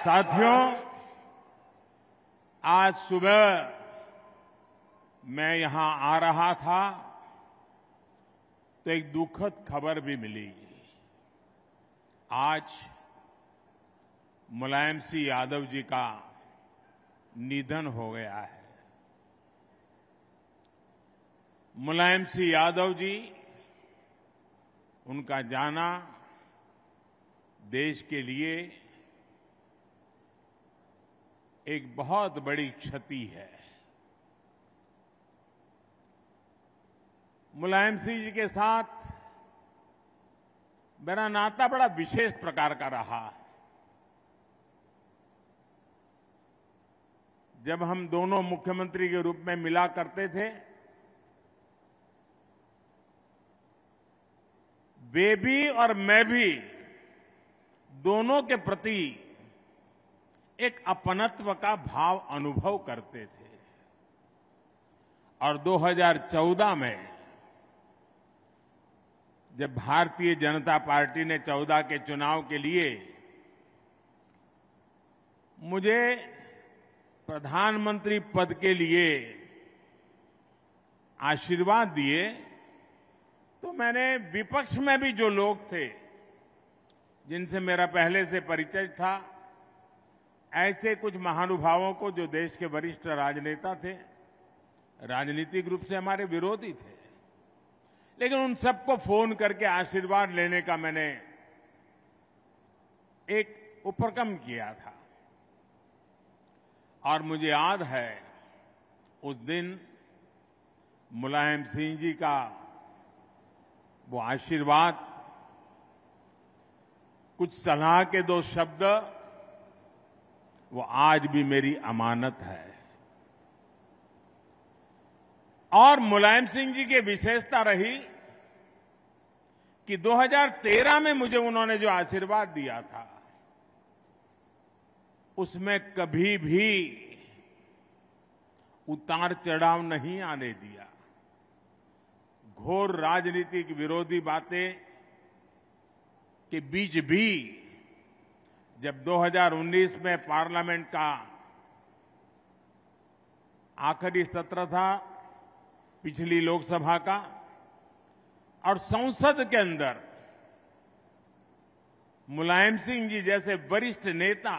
साथियों आज सुबह मैं यहां आ रहा था तो एक दुखद खबर भी मिली आज मुलायम सिंह यादव जी का निधन हो गया है मुलायम सिंह यादव जी उनका जाना देश के लिए एक बहुत बड़ी क्षति है मुलायम सिंह जी के साथ मेरा नाता बड़ा विशेष प्रकार का रहा है जब हम दोनों मुख्यमंत्री के रूप में मिला करते थे वे भी और मैं भी दोनों के प्रति एक अपनत्व का भाव अनुभव करते थे और 2014 में जब भारतीय जनता पार्टी ने 14 के चुनाव के लिए मुझे प्रधानमंत्री पद के लिए आशीर्वाद दिए तो मैंने विपक्ष में भी जो लोग थे जिनसे मेरा पहले से परिचय था ऐसे कुछ महानुभावों को जो देश के वरिष्ठ राजनेता थे राजनीतिक रूप से हमारे विरोधी थे लेकिन उन सबको फोन करके आशीर्वाद लेने का मैंने एक उपक्रम किया था और मुझे याद है उस दिन मुलायम सिंह जी का वो आशीर्वाद कुछ सलाह के दो शब्द वो आज भी मेरी अमानत है और मुलायम सिंह जी की विशेषता रही कि 2013 में मुझे उन्होंने जो आशीर्वाद दिया था उसमें कभी भी उतार चढ़ाव नहीं आने दिया घोर राजनीतिक विरोधी बातें के बीच भी जब 2019 में पार्लियामेंट का आखिरी सत्र था पिछली लोकसभा का और संसद के अंदर मुलायम सिंह जी जैसे वरिष्ठ नेता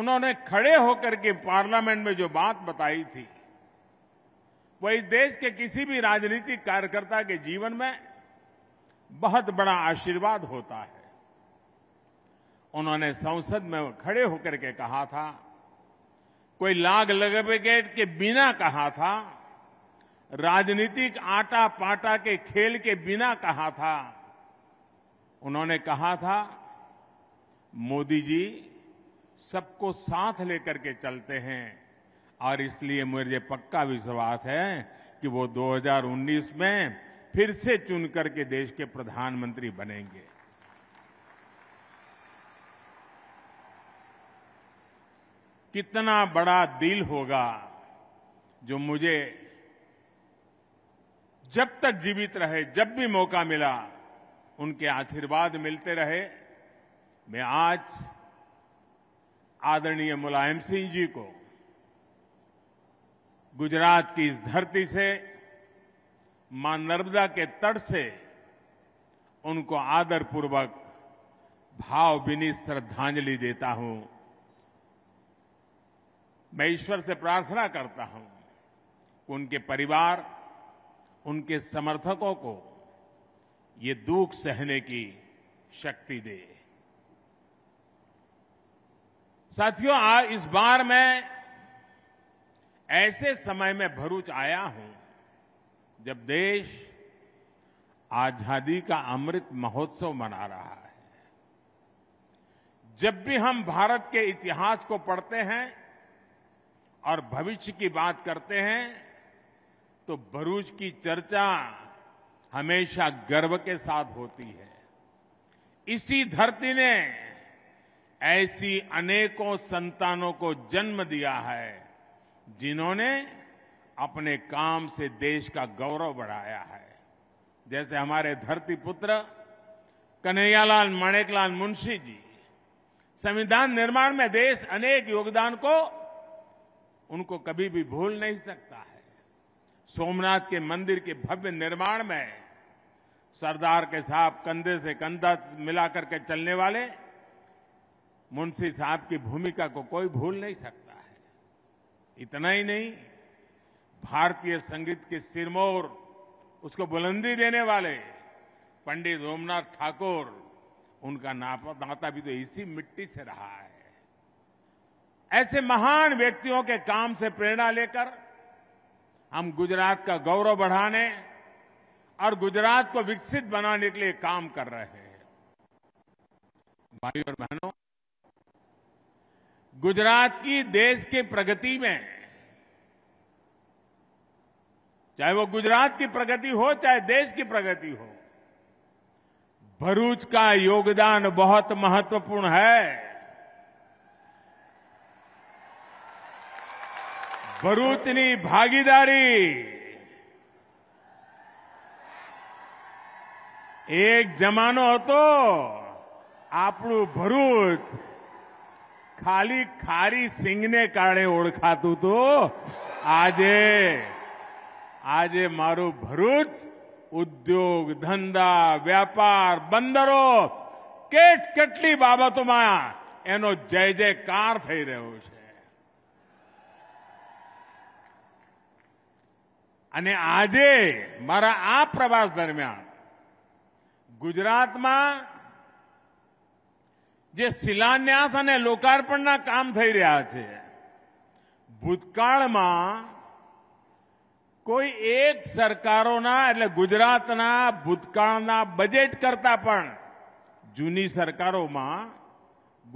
उन्होंने खड़े होकर के पार्लियामेंट में जो बात बताई थी वो इस देश के किसी भी राजनीतिक कार्यकर्ता के जीवन में बहुत बड़ा आशीर्वाद होता है उन्होंने संसद में खड़े होकर के कहा था कोई लाग गेट के बिना कहा था राजनीतिक आटा पाटा के खेल के बिना कहा था उन्होंने कहा था मोदी जी सबको साथ लेकर के चलते हैं और इसलिए मुझे पक्का विश्वास है कि वो 2019 में फिर से चुन करके देश के प्रधानमंत्री बनेंगे कितना बड़ा दिल होगा जो मुझे जब तक जीवित रहे जब भी मौका मिला उनके आशीर्वाद मिलते रहे मैं आज आदरणीय मुलायम सिंह जी को गुजरात की इस धरती से मां नर्मदा के तट से उनको आदरपूर्वक भावभीनी श्रद्धांजलि देता हूं मैं ईश्वर से प्रार्थना करता हूं उनके परिवार उनके समर्थकों को ये दुख सहने की शक्ति दे साथियों आज इस बार मैं ऐसे समय में भरूच आया हूं जब देश आजादी का अमृत महोत्सव मना रहा है जब भी हम भारत के इतिहास को पढ़ते हैं और भविष्य की बात करते हैं तो भरूच की चर्चा हमेशा गर्व के साथ होती है इसी धरती ने ऐसी अनेकों संतानों को जन्म दिया है जिन्होंने अपने काम से देश का गौरव बढ़ाया है जैसे हमारे धरती पुत्र कन्हैयालाल माणेकलाल मुंशी जी संविधान निर्माण में देश अनेक योगदान को उनको कभी भी भूल नहीं सकता है सोमनाथ के मंदिर के भव्य निर्माण में सरदार के साहब कंधे से कंधा मिलाकर के चलने वाले मुंशी साहब की भूमिका को कोई भूल नहीं सकता है इतना ही नहीं भारतीय संगीत के सिरमौर उसको बुलंदी देने वाले पंडित रोमनाथ ठाकुर उनका नाता भी तो इसी मिट्टी से रहा है ऐसे महान व्यक्तियों के काम से प्रेरणा लेकर हम गुजरात का गौरव बढ़ाने और गुजरात को विकसित बनाने के लिए काम कर रहे हैं भाई और बहनों गुजरात की देश की प्रगति में चाहे वो गुजरात की प्रगति हो चाहे देश की प्रगति हो भरूच का योगदान बहुत महत्वपूर्ण है ભરૂચની ભાગીદારી એક જમાનો હતો આપણું ભરૂચ ખાલી ખારી સિંગને કારણે ઓળખાતું હતું આજે આજે મારું ભરૂચ ઉદ્યોગ ધંધા વ્યાપાર બંદરો કેટ કેટલી બાબતોમાં એનો જય જયકાર થઈ રહ્યો છે અને આજે મારા આ પ્રવાસ દરમિયાન ગુજરાતમાં જે શિલાન્યાસ અને લોકાર્પણના કામ થઈ રહ્યા છે ભૂતકાળમાં કોઈ એક સરકારોના એટલે ગુજરાતના ભૂતકાળના બજેટ કરતા પણ જૂની સરકારોમાં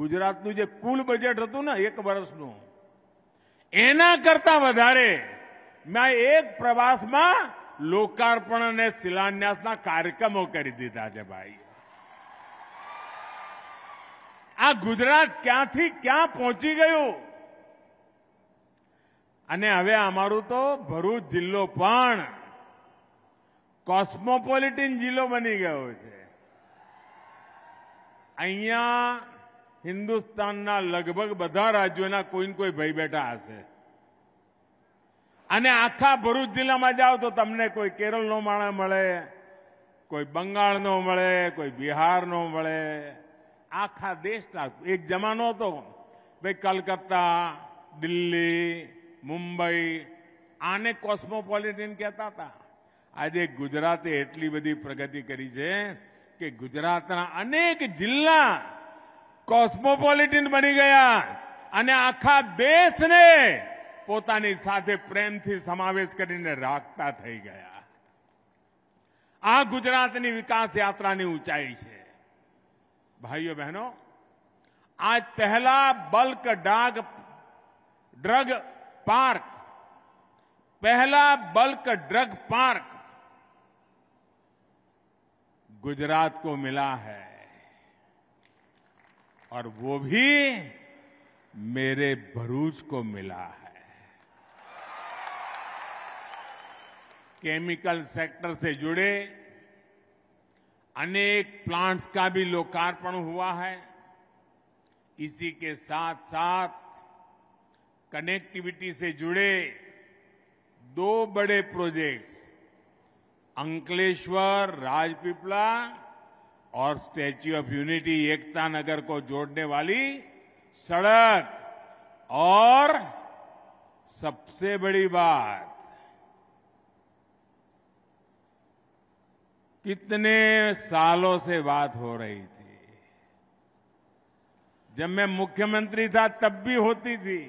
ગુજરાતનું જે કુલ બજેટ હતું ને એક વર્ષનું એના કરતા વધારે મેં એક પ્રવાસમાં લોકાર્પણ અને શિલાન્યાસના કાર્યક્રમો કરી દીધા છે ભાઈ આ ગુજરાત ક્યાંથી ક્યાં પહોંચી ગયું અને હવે અમારું તો ભરૂચ જિલ્લો પણ કોસ્મોપોલિટીન જિલ્લો બની ગયો છે અહીંયા હિન્દુસ્તાનના લગભગ બધા રાજ્યોના કોઈને કોઈ ભાઈ બેઠા હશે અને આખા ભરૂચ જિલ્લામાં જાઓ તો તમને કોઈ કેરળનો માણસ મળે કોઈ બંગાળનો મળે કોઈ બિહારનો મળે આખા દેશના એક જમાનો હતો ભાઈ કલકત્તા દિલ્હી મુંબઈ આને કોસ્મોપોલિટન કહેતા હતા આજે ગુજરાતે એટલી બધી પ્રગતિ કરી છે કે ગુજરાતના અનેક જિલ્લા કોસ્મોપોલિટન બની ગયા અને આખા દેશને પોતાની સાથે પ્રેમથી સમાવેશ કરીને રાખતા થઈ ગયા આ ગુજરાતની વિકાસ યાત્રાની ઉંચાઈ છે ભાઈઓ બહેનો આજ પહેલો બલ્ક ડાગ ડ્રગ પાર્ક પહેલો બલ્ક ડ્રગ પાર્ક ગુજરાતને मिला है और वो भी मेरे ભરૂચ કો मिला केमिकल सेक्टर से जुड़े अनेक प्लांट्स का भी लोकार्पण हुआ है इसी के साथ साथ कनेक्टिविटी से जुड़े दो बड़े प्रोजेक्ट्स अंकलेश्वर राजपिपला और Statue of Unity Ekta Nagar को जोड़ने वाली सड़क और सबसे बड़ी बात कितने सालों से बात हो रही थी जब मैं मुख्यमंत्री था तब भी होती थी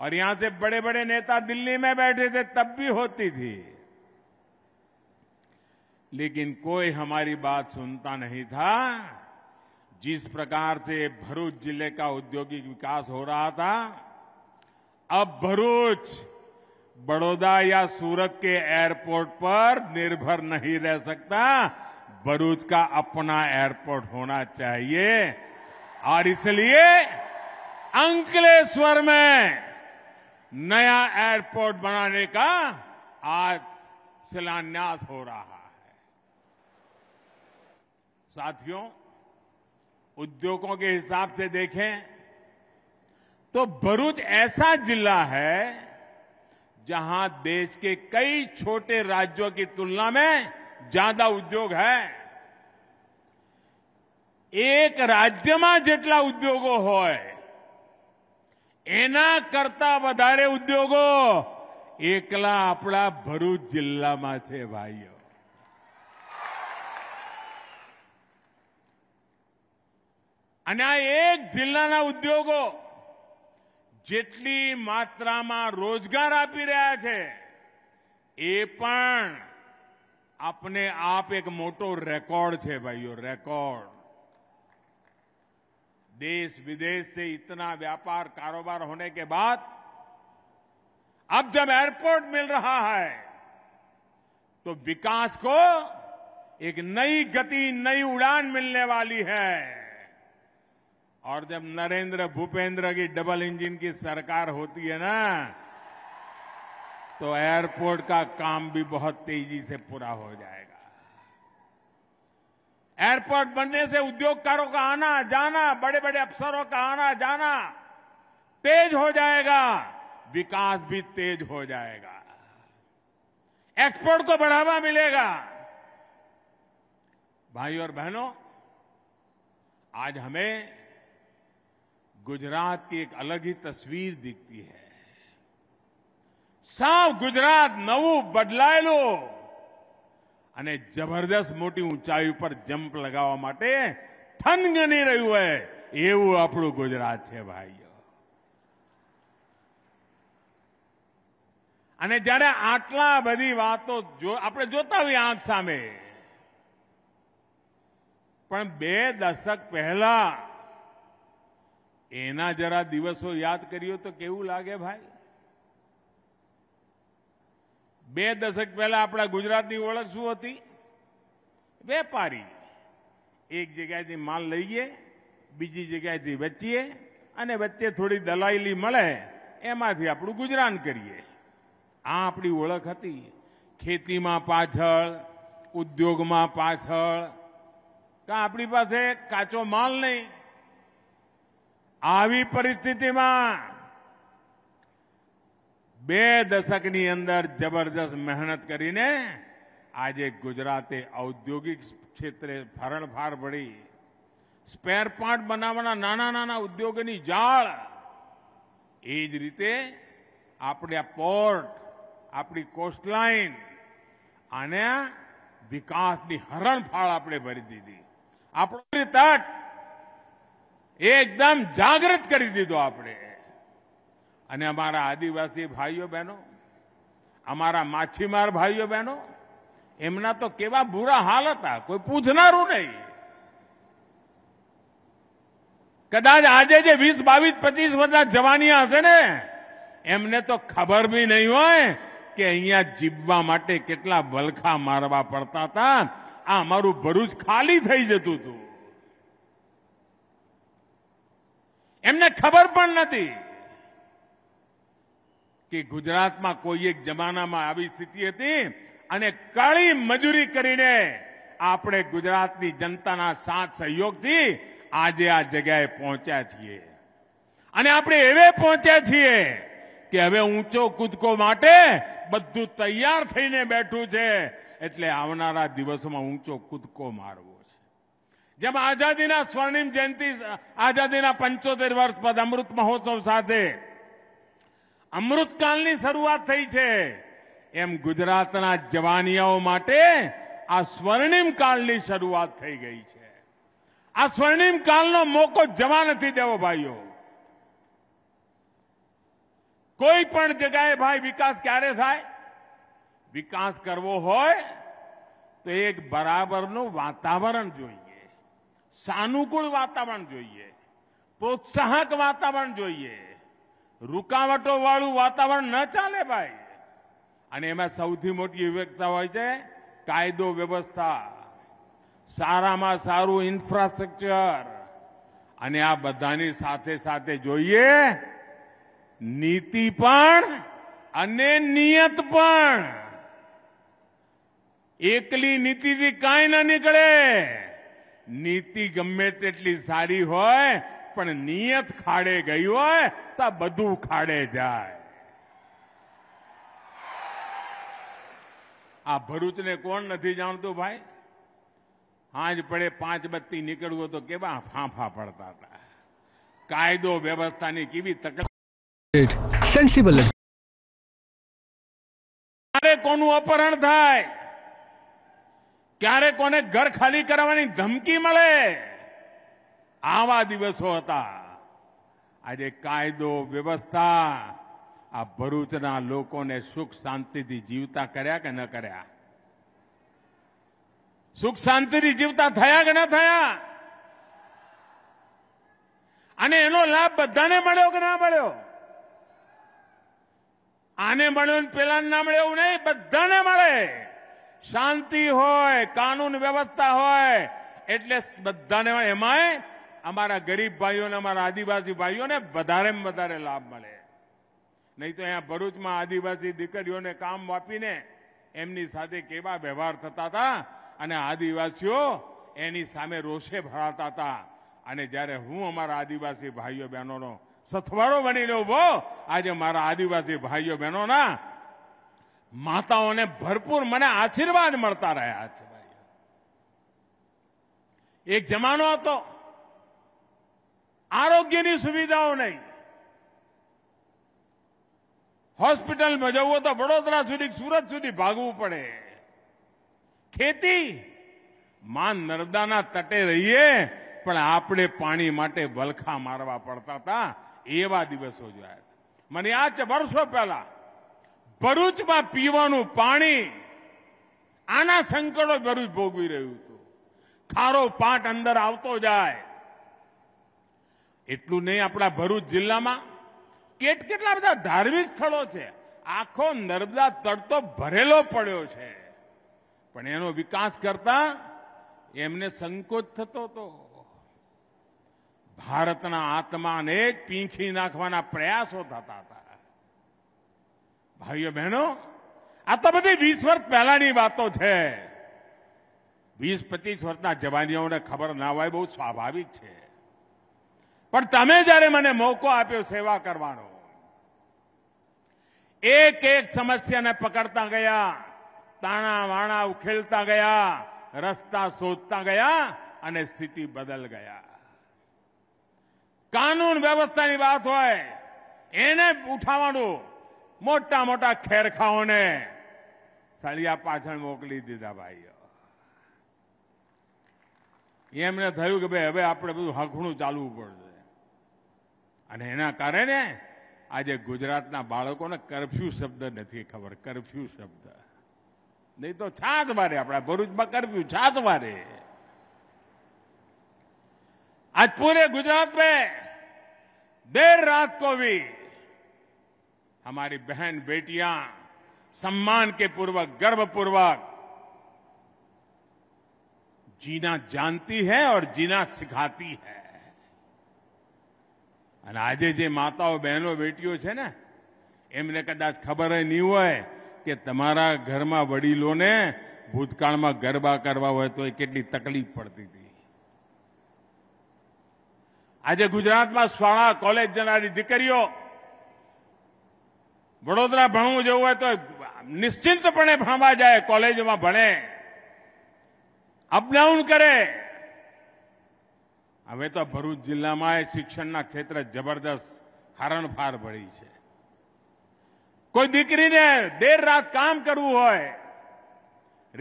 और यहां से बड़े बड़े नेता दिल्ली में बैठे थे तब भी होती थी लेकिन कोई हमारी बात सुनता नहीं था जिस प्रकार से भरूच जिले का औद्योगिक विकास हो रहा था अब भरूच बड़ौदा या सूरत के एयरपोर्ट पर निर्भर नहीं रह सकता बरूच का अपना एयरपोर्ट होना चाहिए और इसलिए अंकलेश्वर में नया एयरपोर्ट बनाने का आज शिलान्यास हो रहा है साथियों उद्योगों के हिसाब से देखें तो भरूच ऐसा जिला है जहां देश के कई छोटे राज्यों की तुलना में ज्यादा उद्योग है एक राज्य में जटला उद्योगों हो एना करता वधारे उद्योगों एकला अपना भरूच जिल्ला में भाई आ एक जिल्ला उद्योगों जेटली मात्रा में रोजगार आप रहा है પણ આપને આપ એક મોટો रेकॉर्ड છે ભાઈઓ देश विदेश से इतना व्यापार कारोबार होने के बाद अब जब एयरपोर्ट मिल रहा है तो विकास को एक नई गति नई उड़ान मिलने वाली है और जब नरेंद्र भूपेंद्र की डबल इंजन की सरकार होती है ना तो एयरपोर्ट का काम भी बहुत तेजी से पूरा हो जाएगा एयरपोर्ट बनने से उद्योगकारों का आना जाना बड़े बड़े अफसरों का आना जाना तेज हो जाएगा विकास भी तेज हो जाएगा एक्सपोर्ट को बढ़ावा मिलेगा भाई और बहनों आज हमें ગુજરાત की એક અલગ તસવીર तस्वीर હૈ है સાવ ગુજરાત નવું બદલાયેલું અને જબરદસ્ત મોટી ઊંચાઈ ઉપર જમ્પ લગાવવા માટે થનગની રહ્યું હોય એવું આપણું ગુજરાત છે ભાઈઓ અને જ્યારે આટલા બધી વાતો આપણે જોતા હોઈએ આંખ સામે પણ બે દશક પહેલા એના જરા દિવસો યાદ કર્યો તો કેવું લાગે ભાઈ બે દશક પહેલા આપણા ગુજરાતની ઓળખ શું હતી વેપારી એક જગ્યાએથી માલ લઈએ બીજી જગ્યાએથી વેચીએ અને વચ્ચે થોડી દલાઈલી મળે એમાંથી આપણું ગુજરાન કરીએ આ આપણી ઓળખ હતી ખેતીમાં પાછળ ઉદ્યોગમાં પાછળ કાં આપણી પાસે કાચો માલ નહીં આવી પરિસ્થિતિમાં બે દશકની અંદર જબરદસ્ત મહેનત કરીને આજે ગુજરાતે ઔદ્યોગિક ક્ષેત્રે ફરણફાર ભળી સ્પેર બનાવવાના નાના નાના ઉદ્યોગોની જાળ એ જ રીતે આપણે પોર્ટ આપણી કોસ્ટલાઇન અને વિકાસની હરણફાળ આપણે ભરી દીધી આપણો તટ એ એકદમ જાગૃત કરી દીધો આપણે અને અમારા આદિવાસી ભાઈઓ બહેનો અમારા માછીમાર ભાઈઓ બહેનો એમના તો કેવા બુરા હાલ હતા કોઈ પૂછનારું નહીં કદાચ આજે જે વીસ બાવીસ પચીસ વર્ષના જવાનીયા હશે ને એમને તો ખબર બી નહીં હોય કે અહીંયા જીવવા માટે કેટલા વલખા મારવા પડતા હતા આ અમારું ભરૂચ ખાલી થઈ જતું હતું એમને ખબર પણ નથી કે ગુજરાતમાં કોઈ એક જમાનામાં આવી સ્થિતિ હતી અને કાળી મજૂરી કરીને આપણે ગુજરાતની જનતાના સાથ સહયોગથી આજે આ જગ્યાએ પહોંચ્યા છીએ અને આપણે એવે પહોંચ્યા છીએ કે હવે ઊંચો કૂદકો માટે બધું તૈયાર થઈને બેઠું છે એટલે આવનારા દિવસોમાં ઊંચો કૂદકો મારવો જેમ આઝાદીના સ્વર્ણિમ જયંતિ આઝાદીના પંચોતેર વર્ષ બાદ અમૃત મહોત્સવ સાથે અમૃતકાળની શરૂઆત થઈ છે એમ ગુજરાતના જવાનિયાઓ માટે આ સ્વર્ણિમ કાળની શરૂઆત થઈ ગઈ છે આ સ્વર્ણિમ કાળનો મોકો જવા નથી દેવો ભાઈઓ કોઈ પણ જગ્યાએ ભાઈ વિકાસ ક્યારે થાય વિકાસ કરવો હોય તો એક બરાબરનું વાતાવરણ જોઈએ સાનુકૂળ વાતાવરણ જોઈએ પ્રોત્સાહક વાતાવરણ જોઈએ રૂકાવટો વાળું વાતાવરણ ન ચાલે ભાઈ અને એમાં સૌથી મોટી વિવેકતા હોય છે કાયદો વ્યવસ્થા સારામાં સારું ઇન્ફ્રાસ્ટ્રક્ચર અને આ બધાની સાથે સાથે જોઈએ નીતિ પણ અને નિયત પણ એકલી નીતિથી કાંઈ ન નીકળે નીતિ ગમે તેટલી સારી હોય પણ નિયત ખાડે ગઈ હોય તો બધું ખાડે જાય આ ભરૂચને કોણ નથી જાણતું ભાઈ હાજ પડે પાંચ બત્તી નીકળવું તો કેવા ફાંફા પડતા હતા કાયદો વ્યવસ્થાની કેવી તકલીફ સેન્સિબલ કોનું અપહરણ થાય ક્યારે કોને ઘર ખાલી કરાવવાની ધમકી મળે આવા દિવસો હતા આજે કાયદો વ્યવસ્થા આ ભરૂચના લોકોને સુખ શાંતિથી જીવતા કર્યા કે ન કર્યા સુખ શાંતિથી જીવતા થયા કે ન થયા અને એનો લાભ બધાને મળ્યો કે ના મળ્યો આને મળ્યો પેલા ના મળે એવું નહીં બધાને મળે શાંતિ હોય કાનૂન વ્યવસ્થા હોય એટલે બધાને એમાંય અમારા ગરીબ ભાઈઓને અમારા આદિવાસી ભાઈઓને વધારેમાં વધારે લાભ મળે નહીં તો અહીંયા ભરૂચમાં આદિવાસી દીકરીઓને કામ આપીને એમની સાથે કેવા વ્યવહાર થતા હતા અને આદિવાસીઓ એની સામે રોષે ભરાતા હતા અને જ્યારે હું અમારા આદિવાસી ભાઈઓ બહેનોનો સથવારો બનીને ઉભો આજે મારા આદિવાસી ભાઈઓ બહેનોના માતાઓને ભરપૂર મને આશીર્વાદ મળતા રહ્યા છે ભાઈ એક જમાનો હતો આરોગ્યની સુવિધાઓ નહીં હોસ્પિટલમાં જવું તો વડોદરા સુધી સુરત સુધી ભાગવું પડે ખેતી માં નર્મદાના તટે રહીએ પણ આપણે પાણી માટે વલખા મારવા પડતા હતા એવા દિવસો જોયા મને યાદ છે વર્ષો પહેલા ભરૂચમાં પીવાનું પાણી આના સંકટો ભરૂચ ભોગવી રહ્યું હતું ખારો પાટ અંદર આવતો જાય એટલું નહીં આપણા ભરૂચ જિલ્લામાં કેટ કેટલા બધા ધાર્મિક સ્થળો છે આખો નર્મદા તળતો ભરેલો પડ્યો છે પણ એનો વિકાસ કરતા એમને સંકોચ થતો હતો ભારતના આત્માને પીંખી નાખવાના પ્રયાસો થતા હતા ભાઈઓ બહેનો આ તો બધી વીસ વર્ષ પહેલાની વાતો છે વીસ પચીસ વર્ષના જવાનીઓને ખબર ના હોય બહુ સ્વાભાવિક છે પણ તમે જ્યારે મને મોકો આપ્યો સેવા કરવાનો એક એક સમસ્યાને પકડતા ગયા તાણા વાણા ઉખેલતા ગયા રસ્તા શોધતા ગયા અને સ્થિતિ બદલ ગયા કાનૂન વ્યવસ્થાની વાત હોય એને ઉઠાવવાનું મોટા મોટા ખેરખાઓને સળિયા પાછળ મોકલી દીધા ભાઈઓ એમને થયું કે ભાઈ હવે આપણે બધું હખણું ચાલવું પડશે અને એના કારણે આજે ગુજરાતના બાળકોને કરફ્યુ શબ્દ નથી ખબર કરફ્યુ શબ્દ નહીં તો છાત મારે આપણા ભરૂચમાં કરફ્યુ છાત મારે આજ પૂરે ગુજરાત में देर रात को हमारी बहन बेटियां सम्मान के पूर्वक गर्वपूर्वक जीना जानती है और जीना सिखाती है અને આજે જે માતાઓ બહેનો બેટીઓ છે ને એમને કદાચ ખબર નહીં હોય કે તમારા ઘરમાં વડીલોને ભૂતકાળમાં ગરબા કરવા હોય તો એ કેટલી તકલીફ પડતી હતી આજે ગુજરાતમાં શાળા કોલેજ જનારી દીકરીઓ વડોદરા ભણવું જવું હોય તો નિશ્ચિંતપણે ભણવા જાય કોલેજમાં ભણે અપડાઉન કરે હવે તો ભરૂચ જિલ્લામાં એ શિક્ષણના ક્ષેત્રે જબરદસ્ત હરણફાર ભળી છે કોઈ દીકરીને દેર રાત કામ કરવું હોય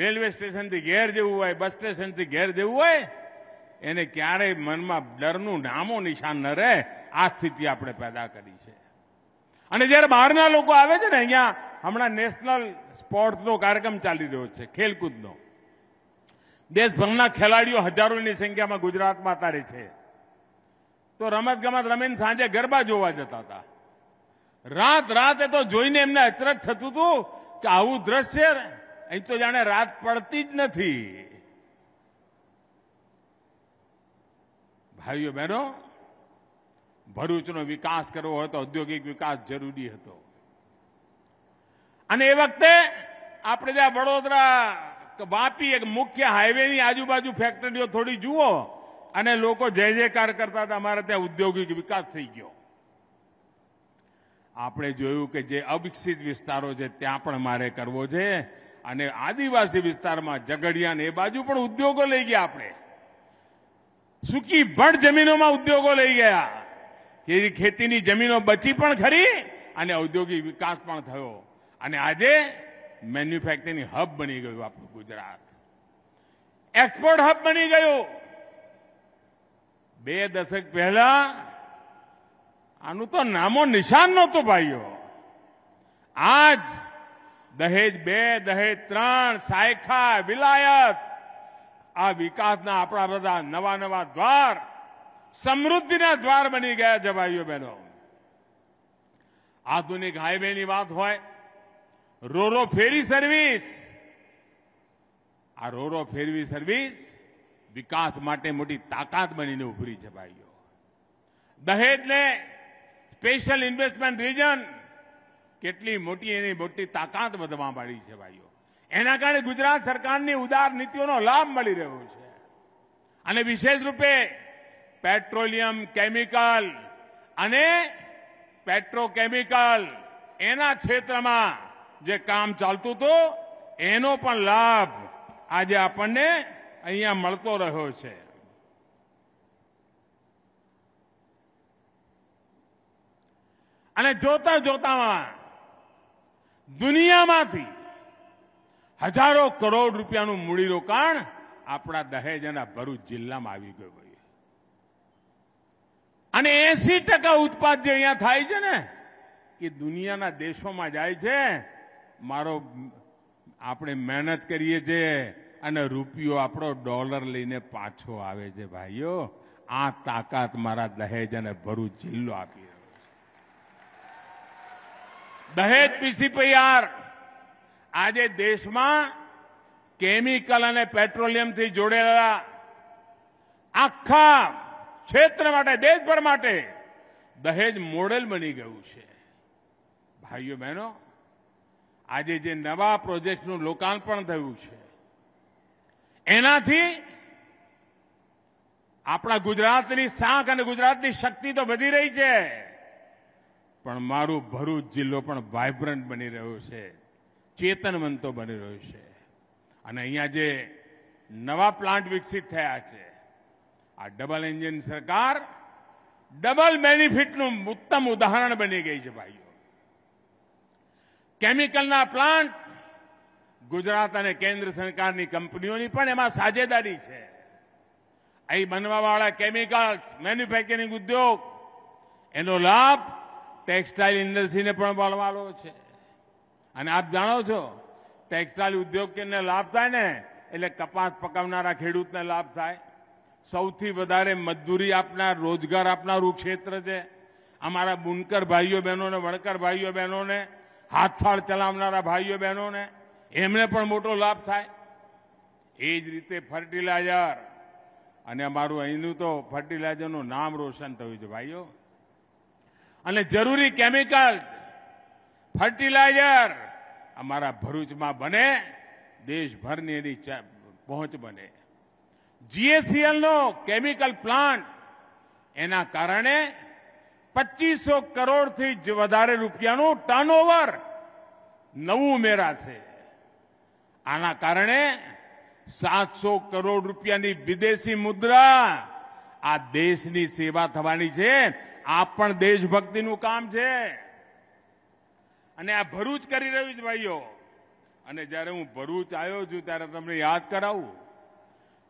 રેલવે સ્ટેશનથી ઘેર જવું હોય બસ સ્ટેશનથી ઘેર જવું હોય એને ક્યારેય મનમાં ડરનું નામો નિશાન ન રહે આ સ્થિતિ આપણે પેદા કરી છે અને જ્યારે બહારના લોકો આવે છે ને અહીંયા હમણાં નેશનલ સ્પોર્ટ્સનો કાર્યક્રમ ચાલી રહ્યો છે ખેલકૂદનો દેશભરના ખેલાડીઓ હજારોની સંખ્યામાં ગુજરાતમાં અત્યારે છે તો રમત ગમત રમીને સાંજે ગરબા જોવા જતા હતા રાત રાત એ તો જોઈને એમને અચરજ થતું હતું કે આવું દ્રશ્ય અહીં તો જાણે રાત પડતી જ નથી ભાઈઓ બહેનો ભરૂચનો વિકાસ કરવો હોય તો ઔદ્યોગિક વિકાસ જરૂરી હતો અને એ વખતે આપણે જ્યાં વડોદરા વાપી એક મુખ્ય હાઈવેની આજુબાજુ ફેક્ટરીઓ થોડી જુઓ અને લોકો જય જયકાર કરતા હતા અમારે ત્યાં ઉદ્યોગિક વિકાસ થઈ ગયો આપણે જોયું કે જે અવિકસિત વિસ્તારો છે ત્યાં પણ મારે કરવો છે અને આદિવાસી વિસ્તારમાં ઝઘડિયાને એ બાજુ પણ ઉદ્યોગો લઈ ગયા આપણે સૂકી ભણ જમીનોમાં ઉદ્યોગો લઈ ગયા કે ખેતીની જમીનો બચી પણ ખરી અને ઔદ્યોગિક વિકાસ પણ થયો અને આજે મેન્યુફેક્ચરિંગ હબ બની ગયું આપણું ગુજરાત એક્સપોર્ટ હબ બની ગયું બે દશક પહેલા આનું તો નામો નિશાન નહોતું ભાઈઓ આજ દહેજ બે દહેજ ત્રણ સાયખા વિલાયત આ વિકાસના આપણા બધા નવા નવા દ્વાર સમૃદ્ધિના દ્વાર બની ગયા છે ભાઈઓ બહેનો આધુનિક હાઈવેની વાત હોય રોરો ફેરી સર્વિસ આ રોરો ફેરવી સર્વિસ વિકાસ માટે મોટી તાકાત બનીને ઉભરી છે ભાઈઓ દહેજને સ્પેશિયલ ઇન્વેસ્ટમેન્ટ રિજન કેટલી મોટી એની મોટી તાકાત વધવા માંડી છે ભાઈઓ એના કારણે ગુજરાત સરકારની ઉદાર નીતિઓનો લાભ મળી રહ્યો છે અને વિશેષ રૂપે પેટ્રોલિયમ કેમિકલ અને પેટ્રોકેમિકલ એના ક્ષેત્રમાં જે કામ ચાલતું હતું એનો પણ લાભ આજે આપણને અહીંયા મળતો રહ્યો છે અને જોતા જોતામાં દુનિયામાંથી હજારો કરોડ રૂપિયાનું મૂડીરોકાણ આપણા દહેજ અને ભરૂચ જિલ્લામાં આવી ગયું અને એસી ટકા ઉત્પાદ જે અહીંયા થાય છે ને એ દુનિયાના દેશોમાં જાય છે મારો આપણે મહેનત કરીએ છીએ અને રૂપિયો આપણો ડોલર લઈને પાછો આવે છે ભાઈઓ આ તાકાત મારા દહેજ અને ભરૂચ જિલ્લો આપી રહ્યો છે દહેજ પીસીપીઆર આજે દેશમાં કેમિકલ અને પેટ્રોલિયમથી જોડેલા આખા ક્ષેત્ર માટે દેશભર માટે દહેજ મોડેલ બની ગયું છે ભાઈઓ બહેનો આજે જે નવા પ્રોજેક્ટનું લોકાર્પણ થયું છે એનાથી આપણા ગુજરાતની શાખ અને ગુજરાતની શક્તિ તો વધી રહી છે પણ મારું ભરૂચ જિલ્લો પણ વાઇબ્રન્ટ બની રહ્યો છે ચેતનવંતો બની રહ્યો છે અને અહીંયા જે નવા પ્લાન્ટ વિકસિત થયા છે આ ડબલ એન્જિન સરકાર ડબલ બેનિફિટનું ઉત્તમ ઉદાહરણ બની ગઈ છે ભાઈઓ કેમિકલના પ્લાન્ટ ગુજરાત અને કેન્દ્ર સરકારની કંપનીઓની પણ એમાં સાજેદારી છે અહીં બનવાવાળા કેમિકલ્સ મેન્યુફેક્ચરિંગ ઉદ્યોગ એનો લાભ ટેક્સટાઇલ ઇન્ડસ્ટ્રીને પણ મળવાનો છે અને આપ જાણો છો ટેક્સટાઇલ ઉદ્યોગને લાભ થાય ને એટલે કપાસ પકવનારા ખેડૂતને લાભ થાય સૌથી વધારે મજદૂરી આપનાર રોજગાર આપનારું ક્ષેત્ર છે અમારા બુનકર ભાઈઓ બહેનોને વણકર ભાઈઓ બહેનોને હાથસાળ ચલાવનારા ભાઈઓ બહેનોને એમને પણ મોટો લાભ થાય એ જ રીતે ફર્ટિલાઇઝર અને અમારું અહીંનું તો ફર્ટિલાઇઝરનું નામ રોશન થયું છે ભાઈઓ અને જરૂરી કેમિકલ્સ ફર્ટિલાઇઝર અમારા ભરૂચમાં બને દેશભરની એની પહોંચ બને જીએસસીએલનો કેમિકલ પ્લાન્ટ એના કારણે પચીસો કરોડથી વધારે રૂપિયાનું ટર્નઓવર નવું ઉમેરા છે આના કારણે સાતસો કરોડ રૂપિયાની વિદેશી મુદ્રા આ દેશની સેવા થવાની છે આ પણ દેશભક્તિનું કામ છે અને આ ભરૂચ કરી રહ્યું છે ભાઈઓ અને જ્યારે હું ભરૂચ આવ્યો છું ત્યારે તમને યાદ કરાવું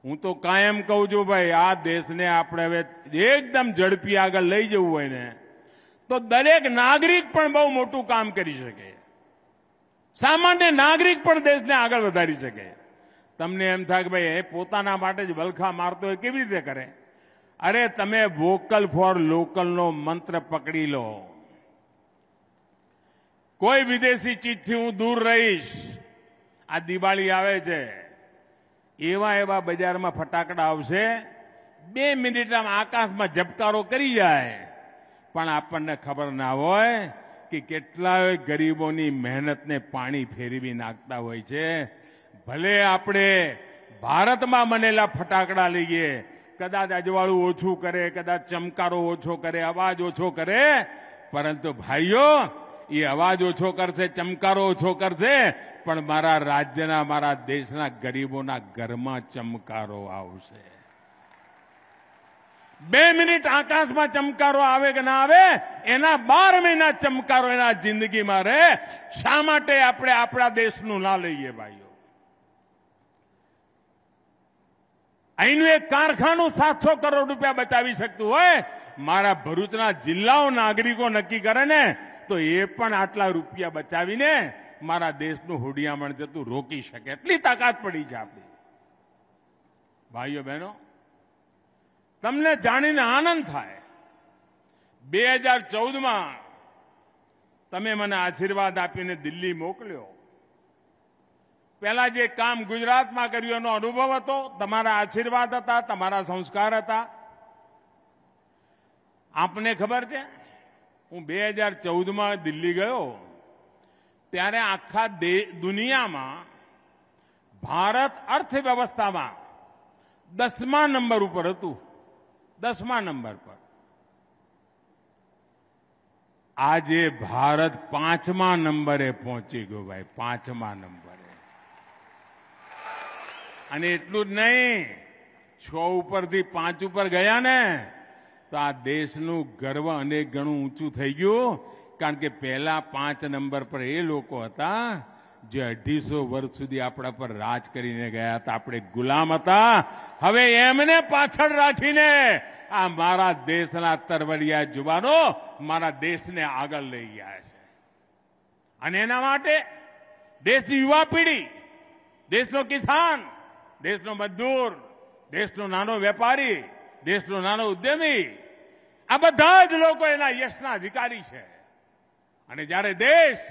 હું તો કાયમ કહું છું ભાઈ આ દેશને આપણે હવે એકદમ ઝડપી આગળ લઈ જવું હોય ને તો દરેક નાગરિક પણ બહુ મોટું કામ કરી શકે સામાન્ય નાગરિક પણ દેશને આગળ વધારી શકે તમને એમ થાય કે ભાઈ એ પોતાના માટે જ વલખા મારતો હોય કેવી રીતે કરે અરે તમે વોકલ ફોર લોકલનો મંત્ર પકડી લો કોઈ વિદેશી ચીજથી હું દૂર રહીશ આ દિવાળી આવે છે એવા એવા બજારમાં ફટાકડા આવશે બે મિનિટમાં આકાશમાં ઝબકારો કરી જાય પણ આપણને ખબર ના હોય કે કેટલાય ગરીબોની મહેનતને પાણી ફેરવી નાખતા હોય છે ભલે આપણે ભારતમાં બનેલા ફટાકડા લઈએ કદાચ અજવાળું ઓછું કરે કદાચ ચમકારો ઓછો કરે અવાજ ઓછો કરે પરંતુ ભાઈઓ એ અવાજ ઓછો કરશે ચમકારો ઓછો કરશે પણ મારા રાજ્યના મારા દેશના ગરીબોના ઘરમાં ચમકારો આવશે બે મિનિટ આકાશમાં ચમકારો આવે કે ના આવે એના બાર મહિના ચમકારો એના જિંદગીમાં રહે શા માટે આપણે આપણા દેશનું ના લઈએ ભાઈઓ અહીંનું એક કારખાનું સાતસો કરોડ રૂપિયા બચાવી શકતું હોય મારા ભરૂચના જિલ્લાઓ નાગરિકો નક્કી કરે ને તો એ પણ આટલા રૂપિયા બચાવીને મારા દેશનું હુડિયામણ જતું રોકી શકે એટલી તાકાત પડી છે આપણી ભાઈઓ બહેનો તમને જાણીને આનંદ થાય બે હજાર ચૌદમાં તમે મને આશીર્વાદ આપીને દિલ્હી મોકલ્યો પહેલા જે કામ ગુજરાતમાં કર્યું એનો અનુભવ હતો તમારા આશીર્વાદ હતા તમારા સંસ્કાર હતા આપને ખબર છે હું બે હજાર ચૌદમાં દિલ્હી ગયો ત્યારે આખા દુનિયામાં ભારત અર્થવ્યવસ્થામાં દસમા નંબર ઉપર હતું દસમા નંબર પર આજે ભારત પાંચમા નંબરે પહોંચી ગયો ભાઈ પાંચમા નંબરે અને એટલું જ નહીં છ ઉપરથી પાંચ ઉપર ગયા ને તો આ દેશનું ગર્વ અનેક ગણું ઊંચું થઈ ગયું કારણ કે પહેલા પાંચ નંબર પર એ લોકો હતા જે અઢીસો વર્ષ સુધી આપણા પર રાજ કરીને ગયા હતા આપણે ગુલામ હતા હવે એમને પાછળ રાખીને આ મારા દેશના તરવડિયા જુવાનો મારા દેશને આગળ લઈ ગયા છે અને એના માટે દેશની યુવા પેઢી દેશનો કિસાન દેશનો મજદૂર દેશનો નાનો વેપારી દેશનો નાનો ઉદ્યમી આ બધા જ લોકો એના યશના અધિકારી છે અને જ્યારે દેશ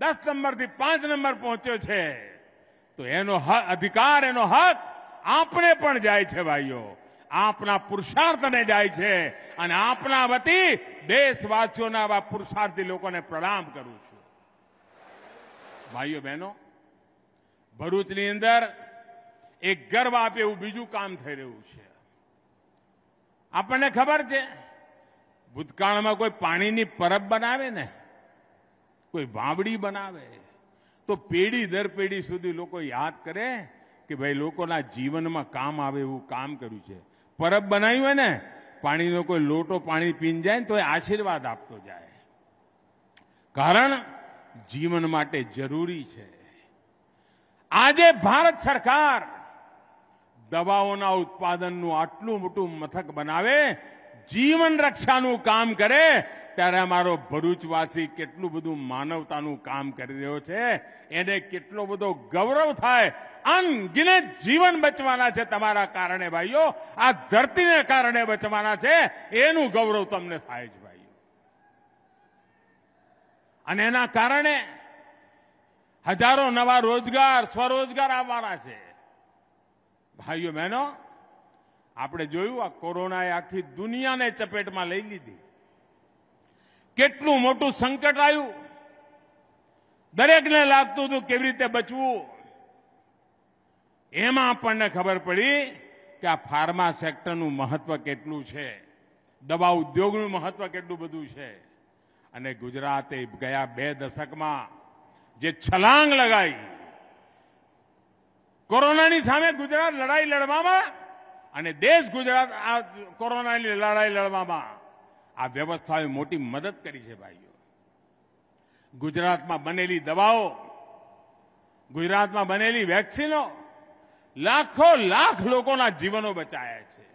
દસ નંબરથી પાંચ નંબર પહોંચ્યો છે તો એનો અધિકાર એનો હક આપણે પણ જાય છે ભાઈઓ આપના પુરુષાર્થને જાય છે અને આપના વતી દેશવાસીઓના આવા પુરુષાર્થી લોકોને પ્રણામ કરું છું ભાઈઓ બહેનો ભરૂચની અંદર એક ગર્વ આપે એવું બીજું કામ થઈ રહ્યું છે આપણને ખબર છે ભૂતકાળમાં કોઈ પાણીની પરબ બનાવે ને કોઈ વાવડી બનાવે તો પેઢી દર પેઢી સુધી લોકો યાદ કરે કે ભાઈ લોકોના જીવનમાં કામ આવે એવું કામ કર્યું છે પરબ બનાવ્યું હોય ને પાણીનો કોઈ લોટો પાણી પીન જાય ને તો એ આશીર્વાદ આપતો જાય કારણ જીવન માટે જરૂરી છે આજે ભારત સરકાર દવાઓના ઉત્પાદનનું આટલું મોટું મથક બનાવે જીવન રક્ષાનું કામ કરે ત્યારે અમારો ભરૂચવાસી કેટલું બધું માનવતાનું કામ કરી રહ્યો છે એને કેટલો બધો ગૌરવ થાય અનગિનત જીવન બચવાના છે તમારા કારણે ભાઈઓ આ ધરતીને કારણે બચવાના છે એનું ગૌરવ તમને થાય છે ભાઈઓ અને એના કારણે હજારો નવા રોજગાર સ્વરોજગાર આવવાના છે ભાઈઓ બહેનો આપણે જોયું આ કોરોનાએ આખી દુનિયાને ચપેટમાં લઈ લીધી કેટલું મોટું સંકટ આવ્યું દરેકને લાગતું હતું કેવી રીતે બચવું એમાં આપણને ખબર પડી કે આ ફાર્મા સેક્ટરનું મહત્વ કેટલું છે દવા ઉદ્યોગનું મહત્વ કેટલું બધું છે અને ગુજરાતે ગયા બે દશકમાં જે છલાંગ લગાવી કોરોનાની સામે ગુજરાત લડાઈ લડવામાં અને દેશ ગુજરાત આ કોરોનાની લડાઈ લડવામાં આ વ્યવસ્થાએ મોટી મદદ કરી છે ભાઈઓ ગુજરાતમાં બનેલી દવાઓ ગુજરાતમાં બનેલી વેક્સિનો લાખો લાખ લોકોના જીવનો બચાયા છે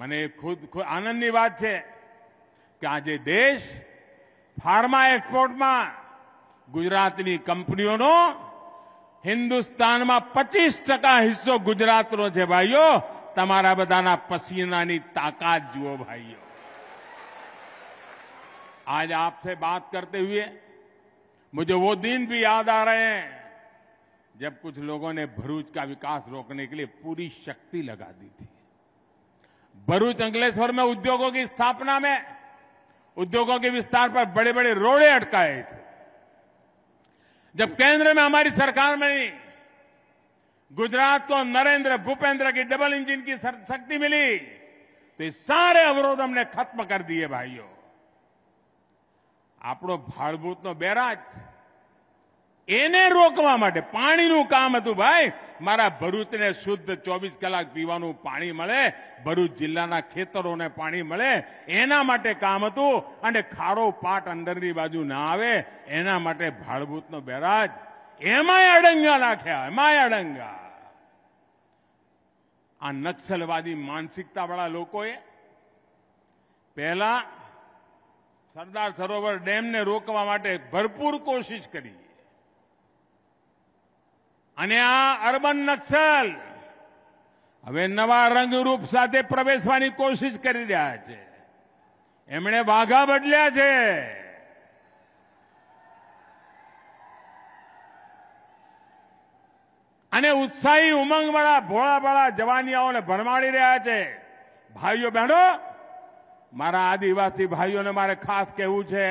મને ખુદ આનંદની વાત છે કે આજે દેશ ફાર્મા એક્સપોર્ટમાં ગુજરાતની કંપનીઓનો में पच्चीस टका हिस्सों गुजरात ગુજરાતનો भाईओ तमारा તમારા पसीना की ताकत जुओ भाईओ आज आपसे बात करते हुए मुझे वो दिन भी याद आ रहे हैं जब कुछ लोगों ने भरूच का विकास रोकने के लिए पूरी शक्ति लगा दी थी भरूच अंकलेश्वर में उद्योगों की स्थापना में उद्योगों के विस्तार पर बड़े बड़े रोड़े अटकाए थे जब केंद्र में हमारी सरकार बनी गुजरात को नरेंद्र भूपेंद्र की डबल इंजन की शक्ति मिली तो सारे अवरोध हमने खत्म कर दिए भाइयों भाड़भूत नो बेराज એને રોકવા માટે પાણીનું કામ હતું ભાઈ મારા ભરૂચને શુદ્ધ ચોવીસ કલાક પીવાનું પાણી મળે ભરૂચ જિલ્લાના ખેતરોને પાણી મળે એના માટે કામ હતું અને ખારો પાટ અંદરની બાજુ ના આવે એના માટે ભાડભૂતનો બેરાજ એમાંય અડંગા નાખ્યા એમાંય અડંગા આ નક્સલવાદી માનસિકતાવાળા લોકોએ પહેલા સરદાર સરોવર ડેમને રોકવા માટે ભરપૂર કોશિશ કરી અને આ અર્બન નક્સલ હવે નવા રંગરૂપ સાથે પ્રવેશવાની કોશિશ કરી રહ્યા છે એમણે વાઘા બદલ્યા છે અને ઉત્સાહી ઉમંગવાળા ભોળાવાળા જવાનિયાઓને ભરમાડી રહ્યા છે ભાઈઓ બહેનો મારા આદિવાસી ભાઈઓને મારે ખાસ કહેવું છે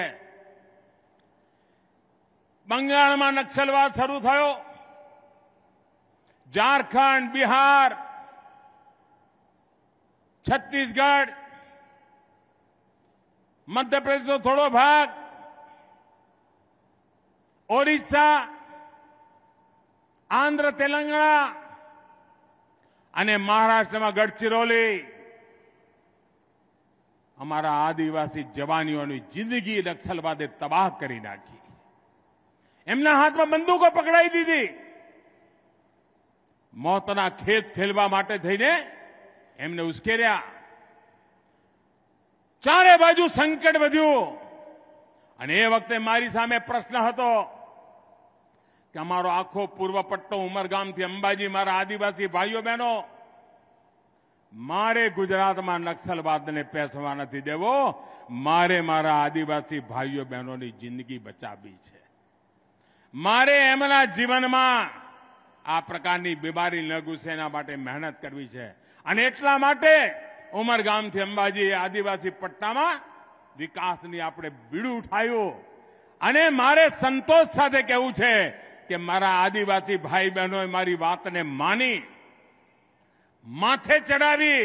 બંગાળમાં નક્સલવાદ શરૂ થયો झारखंड बिहार છત્તીસગઢ મધ્યપ્રદેશનો થોડો ભાગ ઓરિસ્સા આંધ્ર તેલંગણા અને મહારાષ્ટ્રમાં ગઢચિરોલી અમારા આદિવાસી જવાનીઓની જિંદગી નક્સલવાદે તબાહ કરી નાખી એમના હાથમાં બંદૂકો પકડાઈ દીધી મોતના ખેત ખેલવા માટે થઈને એમને ઉશ્કેર્યા ચારે બાજુ સંકટ વધ્યું અને એ વખતે મારી સામે પ્રશ્ન હતો કે અમારો આખો પૂર્વ પટ્ટો ઉમરગામથી અંબાજી મારા આદિવાસી ભાઈઓ બહેનો મારે ગુજરાતમાં નક્સલવાદને પેસવા નથી દેવો મારે મારા આદિવાસી ભાઈઓ બહેનોની જિંદગી બચાવી છે મારે એમના જીવનમાં આ પ્રકારની બીમારી ન ઘૂસે એના માટે મહેનત કરવી છે અને એટલા માટે ઉમરગામથી અંબાજી આદિવાસી પટ્ટામાં વિકાસની આપણે બીડું ઉઠાવ્યું અને મારે સંતોષ સાથે કહેવું છે કે મારા આદિવાસી ભાઈ બહેનોએ મારી વાતને માની માથે ચડાવી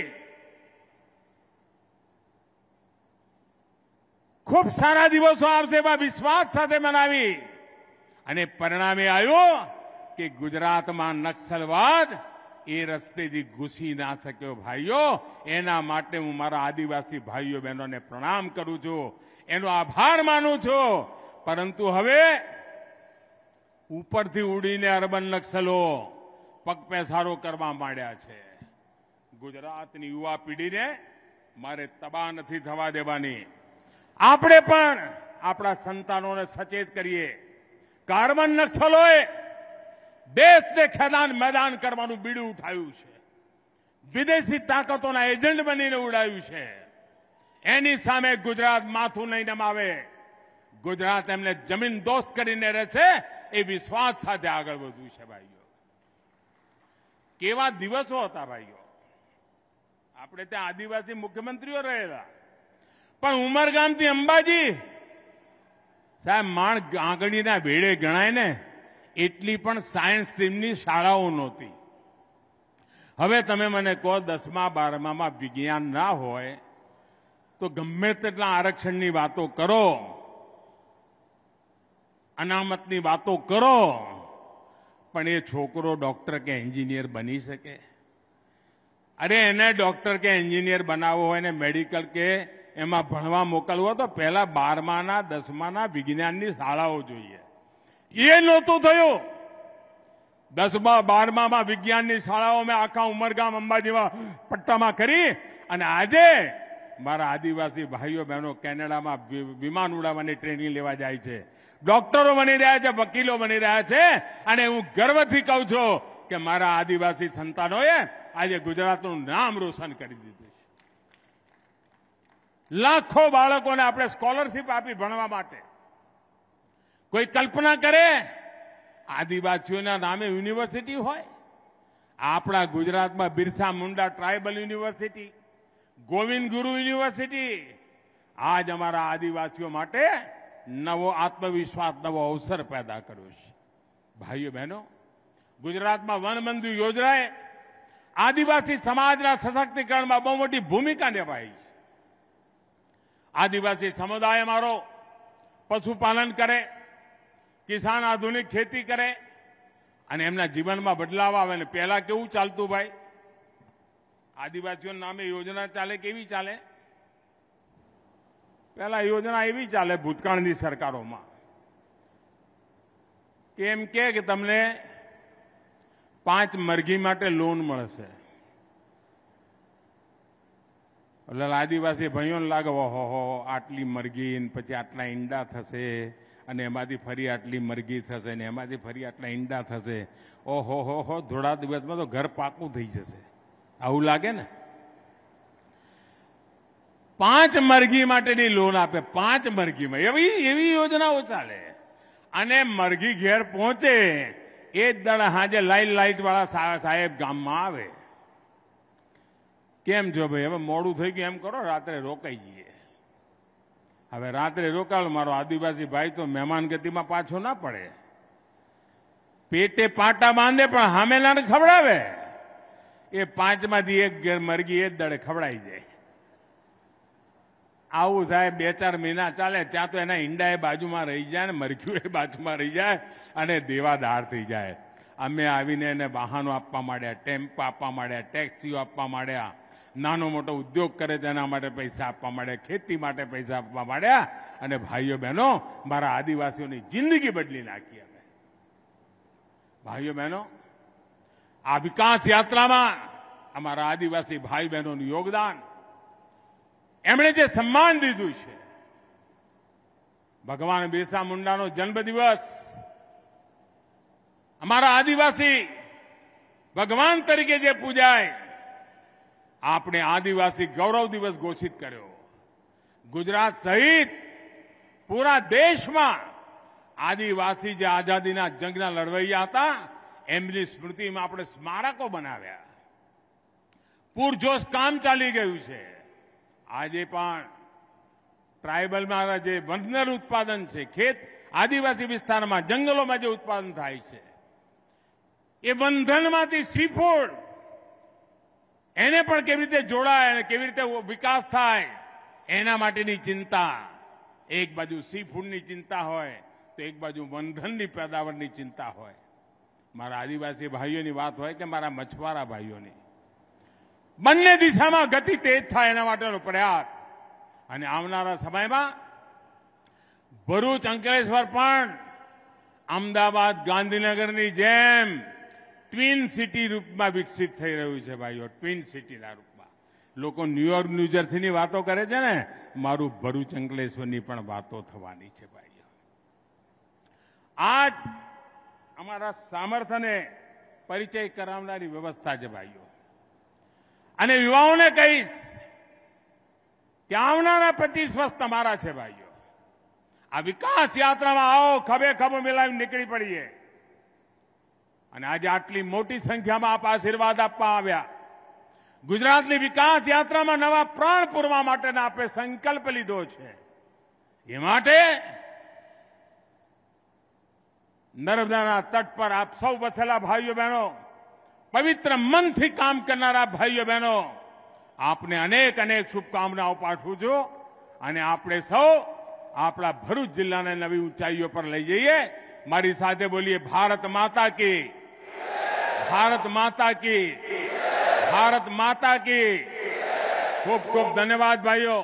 ખૂબ સારા દિવસો આવશે એવા વિશ્વાસ સાથે મનાવી અને પરિણામે આવ્યું કે ગુજરાતમાં નક્સલવાદ એ રસ્તેથી ઘૂસી ના શક્યો ભાઈઓ એના માટે હું મારા આદિવાસી ભાઈઓ બહેનોને પ્રણામ કરું છું એનો આભાર માનું છું પરંતુ હવે ઉપરથી ઉડીને અર્બન નક્સલો પગપેસારો કરવા માંડ્યા છે ગુજરાતની યુવા પેઢીને મારે તબાહ નથી થવા દેવાની આપણે પણ આપણા સંતાનોને સચેત કરીએ કાર્બન નક્સલોએ દેશને ખેદાન મેદાન કરવાનું બીડું ઉઠાવ્યું છે વિદેશી તાકાતોના એજન્ટ બનીને ઉડાવ્યું છે એની સામે ગુજરાત માથું નહીં નમાવે ગુજરાત એમને જમીન દોસ્ત કરીને રહેશે એ વિશ્વાસ સાથે આગળ વધ્યું છે ભાઈઓ કેવા દિવસો હતા ભાઈઓ આપણે ત્યાં આદિવાસી મુખ્યમંત્રીઓ રહેલા પણ ઉમરગામથી અંબાજી સાહેબ માણ આંગળીના ભેડે ગણાય ને એટલી પણ સાયન્સ સ્ટ્રીમની શાળાઓ નહોતી હવે તમે મને કહો દસમા બારમામાં વિજ્ઞાન ના હોય તો ગમે તેટલા આરક્ષણની વાતો કરો અનામતની વાતો કરો પણ એ છોકરો ડૉક્ટર કે એન્જિનિયર બની શકે અરે એને ડૉક્ટર કે એન્જિનિયર બનાવવો હોય ને મેડિકલ કે એમાં ભણવા મોકલવો તો પહેલાં બારમાના દસમાના વિજ્ઞાનની શાળાઓ જોઈએ એ નહોતું થયું દસમા બારમામાં વિજ્ઞાનની શાળાઓમાં આખા ઉમરગામ અંબાજીમાં પટ્ટામાં કરી અને આજે મારા આદિવાસી ભાઈઓ બહેનો કેનેડામાં વિમાન ઉડાવવાની ટ્રેનિંગ લેવા જાય છે ડોક્ટરો બની રહ્યા છે વકીલો બની રહ્યા છે અને હું ગર્વથી કહું છું કે મારા આદિવાસી સંતાનોએ આજે ગુજરાતનું નામ રોશન કરી દીધું છે લાખો બાળકોને આપણે સ્કોલરશીપ આપી ભણવા માટે કોઈ કલ્પના કરે આદિવાસીઓના નામે યુનિવર્સિટી હોય આપણા ગુજરાતમાં Birsa Munda tribal university Govind Guru university આજ અમારા આદિવાસીઓ માટે નવો આત્મવિશ્વાસ નવો અવસર પેદા કર્યો છે ભાઈઓ બહેનો ગુજરાતમાં વનબંધુ યોજનાએ આદિવાસી સમાજના સશક્તિકરણમાં બહુ મોટી ભૂમિકા નિભાવી છે આદિવાસી સમુદાય અમારો પશુપાલન કરે કિસાન આધુનિક ખેતી કરે અને એમના જીવનમાં બદલાવ આવે ને પહેલા કેવું ચાલતું ભાઈ આદિવાસીઓના નામે યોજના ચાલે કેવી ચાલે પહેલા યોજના એવી ચાલે ભૂતકાળની સરકારોમાં કે એમ કે તમને પાંચ મરઘી માટે લોન મળશે એટલે આદિવાસી ભાઈઓને લાગે હો હો આટલી મરઘી પછી આટલા ઈંડા થશે અને એમાંથી ફરી આટલી મરઘી થશે ને એમાંથી ફરી આટલા ઈંડા થશે ઓહો હો હો થોડા દિવસમાં તો ઘર પાકું થઈ જશે આવું લાગે ને પાંચ મરઘી માટેની લોન આપે પાંચ મરઘીમાં એવી એવી યોજનાઓ ચાલે અને મરઘી ઘેર પહોંચે એ જ દળ હાજે લાઈટ લાઇટવાળા સાહેબ ગામમાં આવે કેમ છો ભાઈ હવે મોડું થઈ ગયું એમ કરો રાત્રે રોકાઈ જઈએ હવે રાત્રે રોકાણ મારો આદિવાસી ભાઈ તો મહેમાન ગતિમાં પાછો ના પડે પેટે પાટા બાંધે પણ હામેલાને ખવડાવે એ પાંચમાંથી એક મરગી એ જ દડે ખવડાઈ જાય આવું સાહેબ બે ચાર મહિના ચાલે ત્યાં તો એના ઈંડા એ બાજુમાં રહી જાય ને મરઘ્યું એ બાજુમાં રહી જાય અને દેવાદાર થઈ જાય અમે આવીને એને વાહનો આપવા માંડ્યા ટેમ્પો આપવા માંડ્યા ટેક્સીઓ આપવા માંડ્યા નાનો મોટો ઉદ્યોગ કરે તેના માટે પૈસા આપવા માંડ્યા ખેતી માટે પૈસા આપવા માંડ્યા અને ભાઈઓ બહેનો મારા આદિવાસીઓની જિંદગી બદલી નાખી અમે ભાઈઓ બહેનો આ વિકાસ યાત્રામાં અમારા આદિવાસી ભાઈ બહેનોનું યોગદાન એમણે જે સન્માન દીધું છે ભગવાન બિરસા મુંડાનો જન્મદિવસ અમારા આદિવાસી ભગવાન તરીકે જે પૂજાય આપણે આદિવાસી ગૌરવ દિવસ ઘોષિત કર્યો ગુજરાત સહિત પૂરા દેશમાં આદિવાસી જે આઝાદીના જંગના લડવૈયા હતા એમની સ્મૃતિમાં આપણે સ્મારકો બનાવ્યા પૂરજોશ કામ ચાલી ગયું છે આજે પણ ટ્રાયબલમાં જે બંધનર ઉત્પાદન છે ખેત આદિવાસી વિસ્તારમાં જંગલોમાં જે ઉત્પાદન થાય છે એ બંધનમાંથી સીફોડ એને પણ કેવી રીતે જોડાય અને કેવી રીતે વિકાસ થાય એના માટેની ચિંતા એક બાજુ સી ફૂડની ચિંતા હોય તો એક બાજુ બંધનની પેદાવારની ચિંતા હોય મારા આદિવાસી ભાઈઓની વાત હોય કે મારા મછવારા ભાઈઓની બંને દિશામાં ગતિ તેજ થાય એના માટેનો પ્રયાસ અને આવનારા સમયમાં ભરૂચ અંકલેશ્વર પણ અમદાવાદ ગાંધીનગરની જેમ ટ્વિન સિટી રૂપમાં વિકસિત થઈ રહ્યું છે ભાઈઓ ટ્વિન સિટીના રૂપમાં લોકો ન્યુયોર્ક ન્યૂજર્સીની વાતો કરે છે ને મારું ભરૂચ અંકલેશ્વરની પણ વાતો થવાની છે ભાઈઓ આજ અમારા સામર્થ્યને પરિચય કરાવનારી વ્યવસ્થા છે ભાઈઓ અને યુવાઓને કહીશ કે આવનારા પચીસ વર્ષ તમારા છે ભાઈઓ આ વિકાસ યાત્રામાં આવો ખભે ખભો મિલાવી નીકળી પડીએ અને આજે આટલી મોટી સંખ્યામાં આપ આશીર્વાદ આપવા આવ્યા ગુજરાતની વિકાસ યાત્રામાં નવા પ્રાણ પૂરવા માટેના આપે સંકલ્પ લીધો છે એ માટે નર્મદાના તટ પર આપ સૌ વસેલા ભાઈઓ બહેનો પવિત્ર મનથી કામ કરનારા ભાઈઓ બહેનો આપને અનેક અનેક શુભકામનાઓ પાઠવું છું અને આપણે સૌ આપણા ભરૂચ જિલ્લાને નવી ઊંચાઈઓ પર લઈ જઈએ हमारी साथे बोलिए भारत माता की भारत माता की भारत माता की खूब खूब धन्यवाद भाइयों